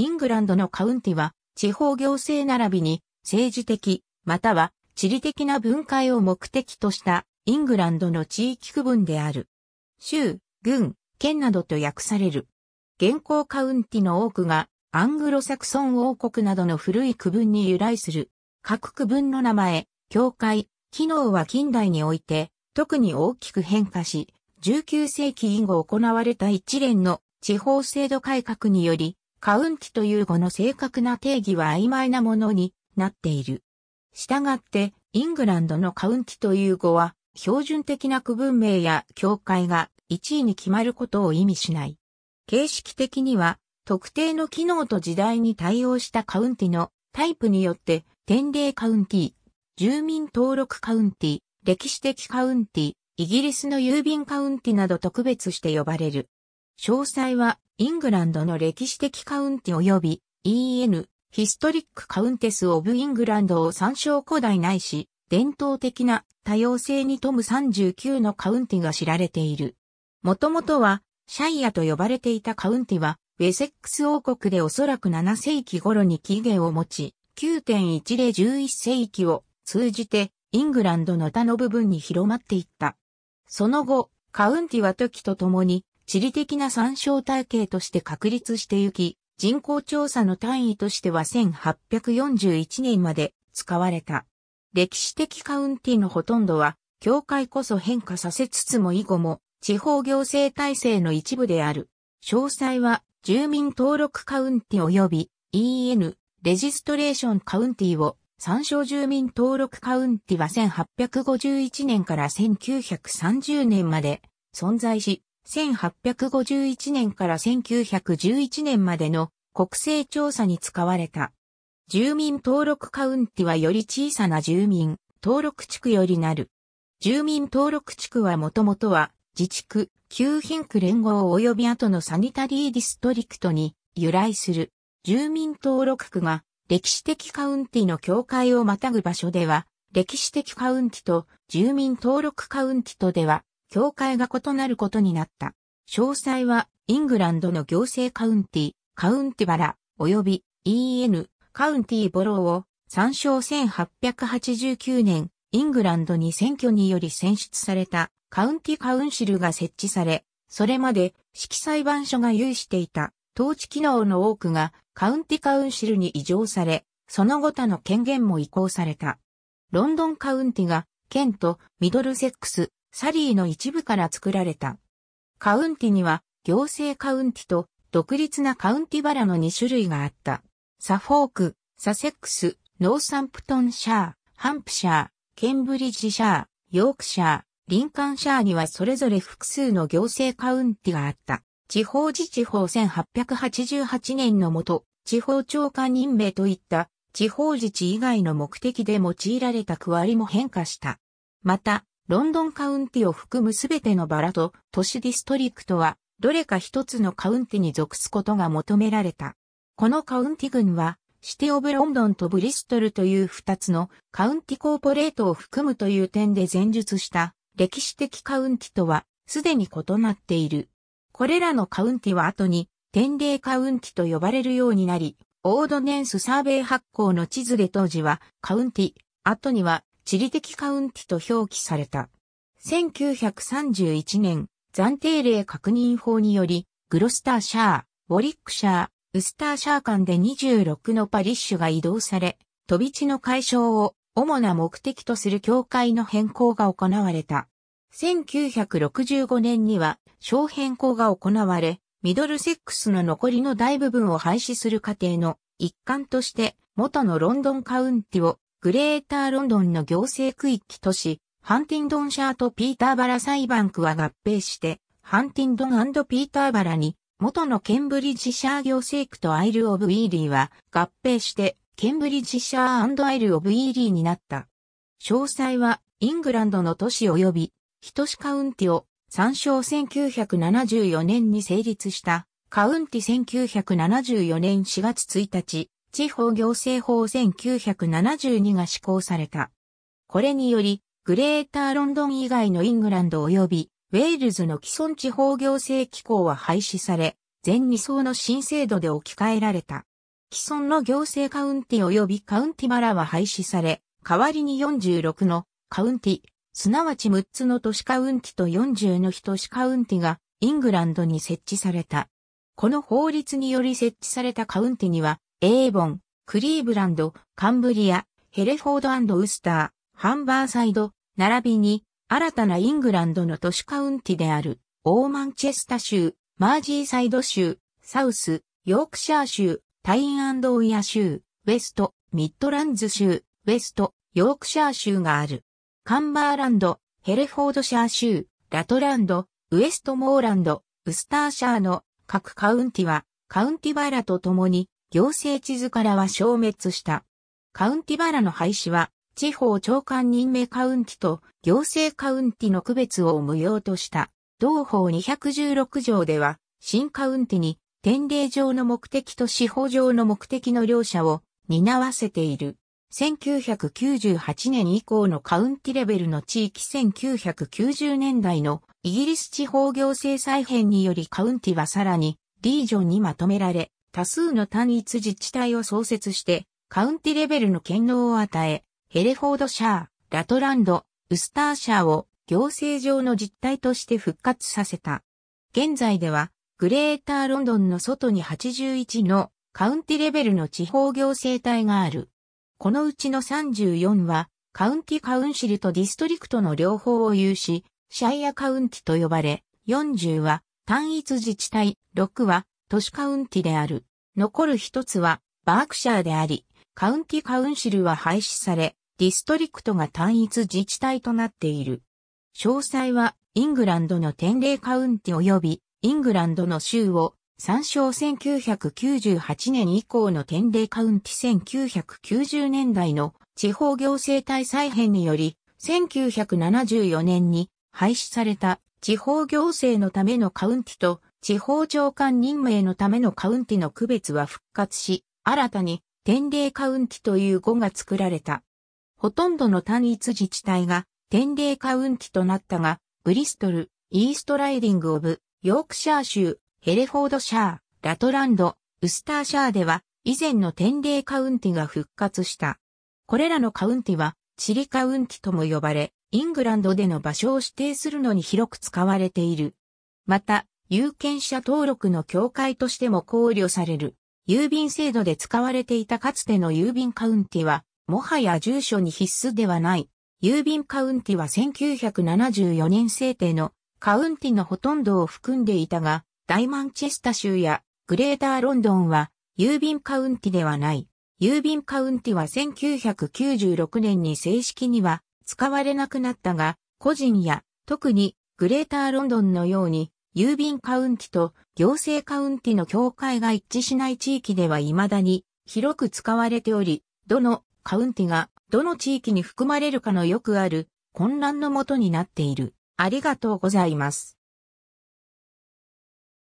イングランドのカウンティは、地方行政並びに、政治的、または地理的な分解を目的としたイングランドの地域区分である。州、郡、県などと訳される。現行カウンティの多くがアングロサクソン王国などの古い区分に由来する。各区分の名前、境界、機能は近代において特に大きく変化し、19世紀以後行われた一連の地方制度改革によりカウンティという語の正確な定義は曖昧なものになっている。したがって、イングランドのカウンティという語は、標準的な区分名や境界が1位に決まることを意味しない。形式的には、特定の機能と時代に対応したカウンティのタイプによって、天礼カウンティ、住民登録カウンティ、歴史的カウンティ、イギリスの郵便カウンティなど特別して呼ばれる。詳細は、イングランドの歴史的カウンティ及び EN、ヒストリックカウンテス・オブ・イングランドを参照古代ないし、伝統的な多様性に富む39のカウンティが知られている。もともとは、シャイアと呼ばれていたカウンティは、ウェセックス王国でおそらく7世紀頃に起源を持ち、9.1011世紀を通じて、イングランドの他の部分に広まっていった。その後、カウンティは時とともに地理的な参照体系として確立してゆき、人口調査の単位としては1841年まで使われた。歴史的カウンティのほとんどは、教会こそ変化させつつも以後も、地方行政体制の一部である。詳細は、住民登録カウンティ及び EN、レジストレーションカウンティを、参照住民登録カウンティは1851年から1930年まで存在し、1851年から1911年までの国勢調査に使われた。住民登録カウンティはより小さな住民登録地区よりなる。住民登録地区はもともとは自治区、旧品区連合及び後のサニタリーディストリクトに由来する。住民登録区が歴史的カウンティの境界をまたぐ場所では、歴史的カウンティと住民登録カウンティとでは教会が異なることになった。詳細は、イングランドの行政カウンティ、カウンティバラ、及び EN、カウンティボローを、参照1889年、イングランドに選挙により選出されたカウンティカウンシルが設置され、それまで式裁判所が有していた統治機能の多くがカウンティカウンシルに移譲され、その後他の権限も移行された。ロンドンカウンティが、県とミドルセックス、サリーの一部から作られた。カウンティには行政カウンティと独立なカウンティバラの2種類があった。サフォーク、サセックス、ノーサンプトンシャー、ハンプシャー、ケンブリッジシャー、ヨークシャー、リンカンシャーにはそれぞれ複数の行政カウンティがあった。地方自治法1888年のもと、地方長官任命といった地方自治以外の目的で用いられた区割りも変化した。また、ロンドンカウンティを含むすべてのバラと都市ディストリクトは、どれか一つのカウンティに属すことが求められた。このカウンティ群は、シティ・オブ・ロンドンとブリストルという二つのカウンティコーポレートを含むという点で前述した歴史的カウンティとはすでに異なっている。これらのカウンティは後に天霊カウンティと呼ばれるようになり、オードネンスサーベイ発行の地図で当時はカウンティ、後には地理的カウンティと表記された。1931年、暫定例確認法により、グロスターシャー、ウォリックシャー、ウスターシャー間で26のパリッシュが移動され、飛び地の解消を主な目的とする協会の変更が行われた。1965年には小変更が行われ、ミドルセックスの残りの大部分を廃止する過程の一環として元のロンドンカウンティをグレーターロンドンの行政区域都市、ハンティンドンシャーとピーターバラ裁判区は合併して、ハンティンドンピーターバラに、元のケンブリッジシャー行政区とアイル・オブ・イーリーは合併して、ケンブリッジシャーアイル・オブ・イーリーになった。詳細は、イングランドの都市及び、ヒトシカウンティを、参照1974年に成立した、カウンティ1974年4月1日、地方行政法1972が施行された。これにより、グレーターロンドン以外のイングランド及びウェールズの既存地方行政機構は廃止され、全2層の新制度で置き換えられた。既存の行政カウンティ及びカウンティバラは廃止され、代わりに46のカウンティ、すなわち6つの都市カウンティと40の都市カウンティがイングランドに設置された。この法律により設置されたカウンティにはエーボン、クリーブランド、カンブリア、ヘレフォードウスター、ハンバーサイド、並びに、新たなイングランドの都市カウンティである、オーマンチェスタ州、マージーサイド州、サウス、ヨークシャー州、タインウィア州、ウェスト、ミッドランズ州、ウェスト、ヨークシャー州がある。カンバーランド、ヘレフォードシャー州、ラトランド、ウエストモーランド、ウスターシャーの各カウンティは、カウンティバラと共に行政地図からは消滅した。カウンティバラの廃止は、地方長官任命カウンティと行政カウンティの区別を無用とした。同法216条では、新カウンティに、典礼上の目的と司法上の目的の両者を担わせている。1998年以降のカウンティレベルの地域1990年代のイギリス地方行政再編によりカウンティはさらにリージョンにまとめられ、多数の単一自治体を創設して、カウンティレベルの権能を与え、ヘレフォードシャー、ラトランド、ウスターシャーを行政上の実態として復活させた。現在では、グレーターロンドンの外に81のカウンティレベルの地方行政体がある。このうちの34は、カウンティカウンシルとディストリクトの両方を有し、シャイアカウンティと呼ばれ、40は単一自治体、6は都市カウンティである。残る一つは、バークシャーであり、カウンティカウンシルは廃止され、ディストリクトが単一自治体となっている。詳細は、イングランドの天霊カウンティ及び、イングランドの州を、参照1998年以降の天霊カウンティ1990年代の地方行政体再編により、1974年に廃止された地方行政のためのカウンティと地方長官任命のためのカウンティの区別は復活し、新たに天礼カウンティという語が作られた。ほとんどの単一自治体が天礼カウンティとなったが、ブリストル、イーストライディング・オブ、ヨークシャー州、ヘレフォードシャー、ラトランド、ウスターシャーでは、以前の天礼カウンティが復活した。これらのカウンティは、チリカウンティとも呼ばれ、イングランドでの場所を指定するのに広く使われている。また、有権者登録の協会としても考慮される。郵便制度で使われていたかつての郵便カウンティは、もはや住所に必須ではない。郵便カウンティは1974年制定のカウンティのほとんどを含んでいたが、大マンチェスタ州やグレーターロンドンは郵便カウンティではない。郵便カウンティは1996年に正式には使われなくなったが、個人や特にグレーターロンドンのように郵便カウンティと行政カウンティの境界が一致しない地域では未だに広く使われており、どのカウンティがどの地域に含まれるかのよくある混乱のもとになっている。ありがとうございます。